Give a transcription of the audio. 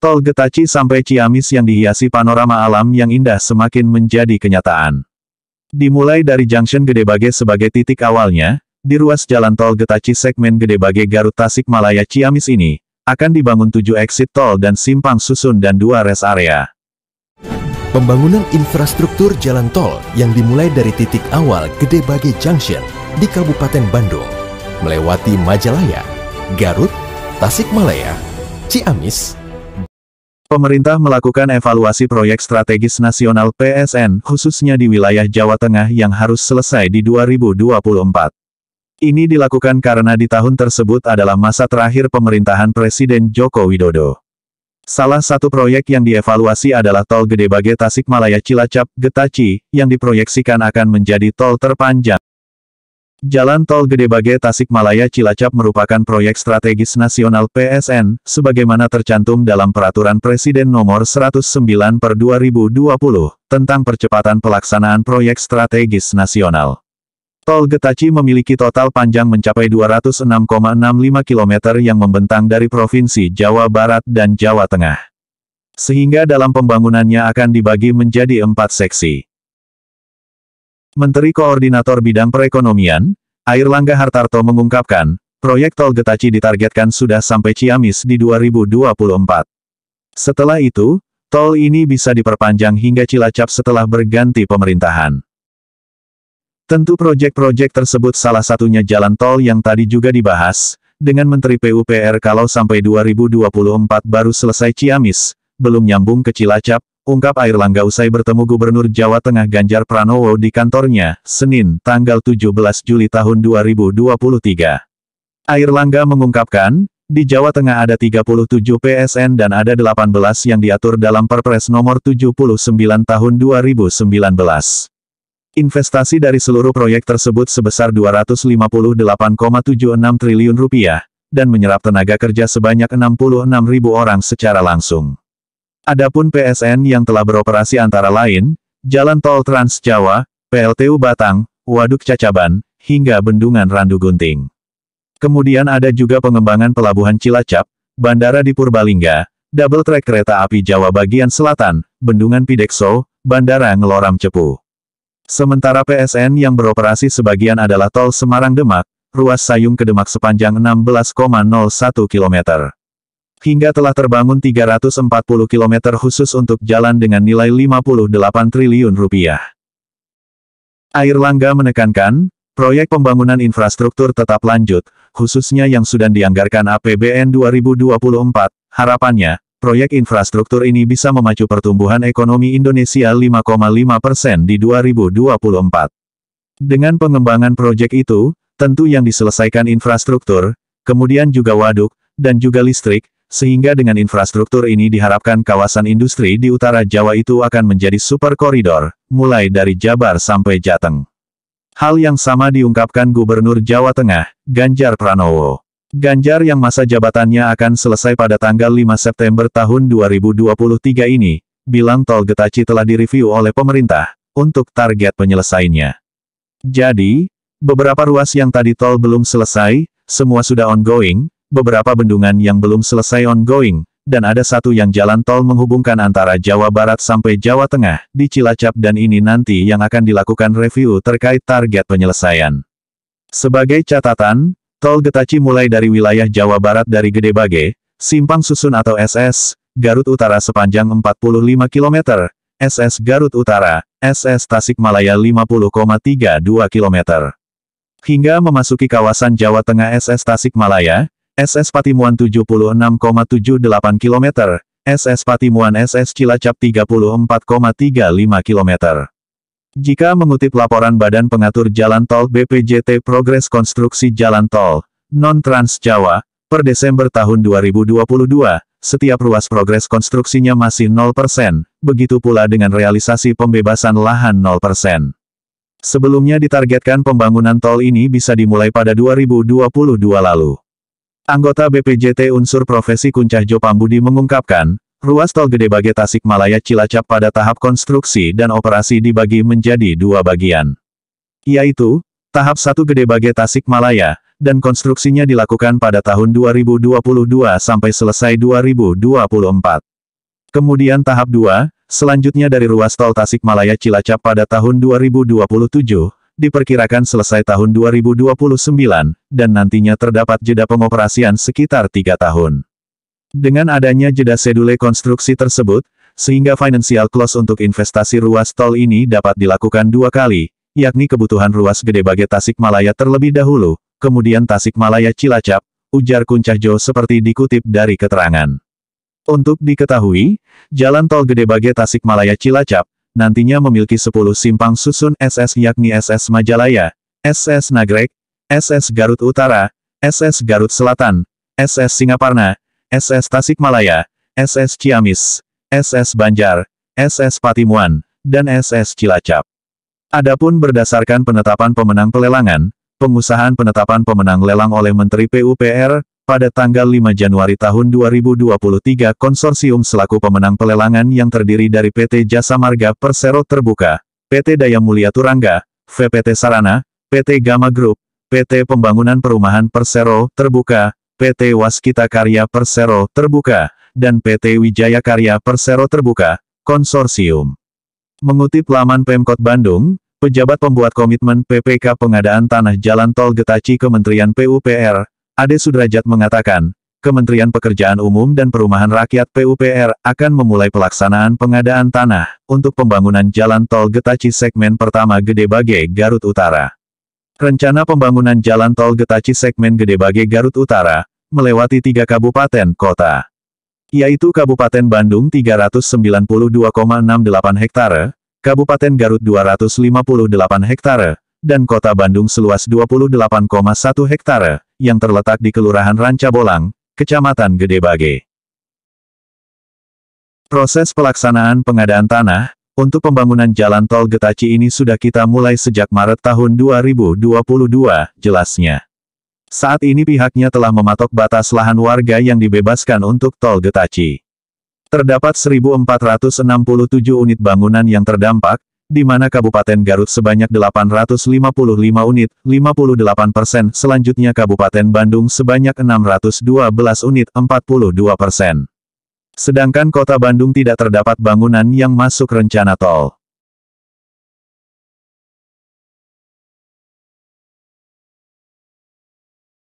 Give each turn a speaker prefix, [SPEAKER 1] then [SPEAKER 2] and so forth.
[SPEAKER 1] Tol Getaci sampai Ciamis yang dihiasi panorama alam yang indah semakin menjadi kenyataan. Dimulai dari Junction Gede Gedebage sebagai titik awalnya, di ruas jalan tol Getaci segmen Gede Gedebage Garut Tasik Malaya Ciamis ini, akan dibangun tujuh exit tol dan simpang susun dan dua rest area. Pembangunan infrastruktur jalan tol yang dimulai dari titik awal Gede Gedebage Junction di Kabupaten Bandung, melewati Majalaya, Garut, Tasik Malaya, Ciamis, Pemerintah melakukan evaluasi proyek strategis nasional PSN, khususnya di wilayah Jawa Tengah yang harus selesai di 2024. Ini dilakukan karena di tahun tersebut adalah masa terakhir pemerintahan Presiden Joko Widodo. Salah satu proyek yang dievaluasi adalah Tol Gede Bage Malaya Cilacap, Getaci, yang diproyeksikan akan menjadi tol terpanjang. Jalan Tol Gede Bage Tasikmalaya Cilacap merupakan proyek strategis nasional PSN, sebagaimana tercantum dalam Peraturan Presiden Nomor 109 per 2020, tentang percepatan pelaksanaan proyek strategis nasional. Tol Getaci memiliki total panjang mencapai 206,65 km yang membentang dari Provinsi Jawa Barat dan Jawa Tengah. Sehingga dalam pembangunannya akan dibagi menjadi empat seksi. Menteri Koordinator Bidang Perekonomian, Air Langga Hartarto mengungkapkan, proyek tol Getaci ditargetkan sudah sampai Ciamis di 2024. Setelah itu, tol ini bisa diperpanjang hingga Cilacap setelah berganti pemerintahan. Tentu proyek-proyek tersebut salah satunya jalan tol yang tadi juga dibahas, dengan Menteri PUPR kalau sampai 2024 baru selesai Ciamis, belum nyambung ke Cilacap, ungkap air langga usai bertemu Gubernur Jawa Tengah Ganjar Pranowo di kantornya, Senin, tanggal 17 Juli tahun 2023. Air langga mengungkapkan, di Jawa Tengah ada 37 PSN dan ada 18 yang diatur dalam Perpres nomor 79 tahun 2019. Investasi dari seluruh proyek tersebut sebesar 258,76 triliun rupiah, dan menyerap tenaga kerja sebanyak 66.000 orang secara langsung. Adapun PSN yang telah beroperasi antara lain, Jalan Tol Trans Jawa, PLTU Batang, Waduk Cacaban, hingga Bendungan Randu Gunting. Kemudian ada juga pengembangan pelabuhan Cilacap, Bandara di Purbalingga, double track kereta api Jawa bagian selatan, Bendungan Pidekso, Bandara Ngeloram Cepu. Sementara PSN yang beroperasi sebagian adalah Tol Semarang Demak, ruas Sayung ke Demak sepanjang 16,01 km hingga telah terbangun 340 km khusus untuk jalan dengan nilai 58 triliun rupiah. Air Langga menekankan, proyek pembangunan infrastruktur tetap lanjut, khususnya yang sudah dianggarkan APBN 2024. Harapannya, proyek infrastruktur ini bisa memacu pertumbuhan ekonomi Indonesia 5,5 persen di 2024. Dengan pengembangan proyek itu, tentu yang diselesaikan infrastruktur, kemudian juga waduk, dan juga listrik, sehingga dengan infrastruktur ini diharapkan kawasan industri di utara Jawa itu akan menjadi super koridor, mulai dari Jabar sampai Jateng. Hal yang sama diungkapkan Gubernur Jawa Tengah, Ganjar Pranowo. Ganjar yang masa jabatannya akan selesai pada tanggal 5 September tahun 2023 ini, bilang tol Getaci telah direview oleh pemerintah, untuk target penyelesaiannya. Jadi, beberapa ruas yang tadi tol belum selesai, semua sudah ongoing, beberapa bendungan yang belum selesai ongoing, dan ada satu yang jalan tol menghubungkan antara Jawa Barat sampai Jawa Tengah, di Cilacap dan ini nanti yang akan dilakukan review terkait target penyelesaian. Sebagai catatan, tol Getaci mulai dari wilayah Jawa Barat dari Gedebage, Simpang Susun atau SS, Garut Utara sepanjang 45 km, SS Garut Utara, SS Tasikmalaya 50,32 km. Hingga memasuki kawasan Jawa Tengah SS Tasikmalaya, SS Patimuan 76,78 km, SS Patimuan SS Cilacap 34,35 km. Jika mengutip laporan Badan Pengatur Jalan Tol BPJT Progres Konstruksi Jalan Tol, Non-Trans Jawa, per Desember tahun 2022, setiap ruas progres konstruksinya masih 0%, begitu pula dengan realisasi pembebasan lahan 0%. Sebelumnya ditargetkan pembangunan tol ini bisa dimulai pada 2022 lalu. Anggota BPJT unsur profesi Kuncah Pambudi mengungkapkan, ruas tol Gede Tasik Malaya Cilacap pada tahap konstruksi dan operasi dibagi menjadi dua bagian. Yaitu, tahap satu Gede Tasik Malaya dan konstruksinya dilakukan pada tahun 2022 sampai selesai 2024. Kemudian tahap dua selanjutnya dari ruas tol Tasik Malaya Cilacap pada tahun 2027 diperkirakan selesai tahun 2029, dan nantinya terdapat jeda pengoperasian sekitar tiga tahun. Dengan adanya jeda sedule konstruksi tersebut, sehingga financial close untuk investasi ruas tol ini dapat dilakukan dua kali, yakni kebutuhan ruas gede Tasik Malaya terlebih dahulu, kemudian Tasik Malaya Cilacap, ujar Kuncahjo seperti dikutip dari keterangan. Untuk diketahui, jalan tol Gede Tasik Malaya Cilacap, nantinya memiliki 10 simpang susun SS yakni SS Majalaya, SS Nagrek, SS Garut Utara, SS Garut Selatan, SS Singaparna, SS Tasikmalaya, SS Ciamis, SS Banjar, SS Patimuan, dan SS Cilacap. Adapun berdasarkan penetapan pemenang pelelangan, pengusahaan penetapan pemenang lelang oleh Menteri PUPR, pada tanggal 5 Januari tahun 2023 konsorsium selaku pemenang pelelangan yang terdiri dari PT Jasa Marga Persero Terbuka, PT Daya Mulia Turangga, VPT Sarana, PT Gama Group, PT Pembangunan Perumahan Persero Terbuka, PT Waskita Karya Persero Terbuka, dan PT Wijaya Karya Persero Terbuka, Konsorsium. Mengutip laman Pemkot Bandung, pejabat pembuat komitmen PPK pengadaan tanah jalan tol Getaci Kementerian PUPR, Ade Sudrajat mengatakan, Kementerian Pekerjaan Umum dan Perumahan Rakyat PUPR akan memulai pelaksanaan pengadaan tanah untuk pembangunan jalan tol Getaci segmen pertama Gede Bage Garut Utara. Rencana pembangunan jalan tol Getaci segmen Gede Bage Garut Utara melewati tiga kabupaten kota, yaitu Kabupaten Bandung 392,68 hektare, Kabupaten Garut 258 hektare, dan kota Bandung seluas 28,1 hektare, yang terletak di Kelurahan Rancabolang, Kecamatan Gedebage. Proses pelaksanaan pengadaan tanah, untuk pembangunan jalan tol Getaci ini sudah kita mulai sejak Maret tahun 2022, jelasnya. Saat ini pihaknya telah mematok batas lahan warga yang dibebaskan untuk tol Getaci. Terdapat 1.467 unit bangunan yang terdampak, di mana Kabupaten Garut sebanyak 855 unit, 58 persen, selanjutnya Kabupaten Bandung sebanyak 612 unit, 42 persen. Sedangkan kota Bandung tidak terdapat bangunan yang masuk rencana tol.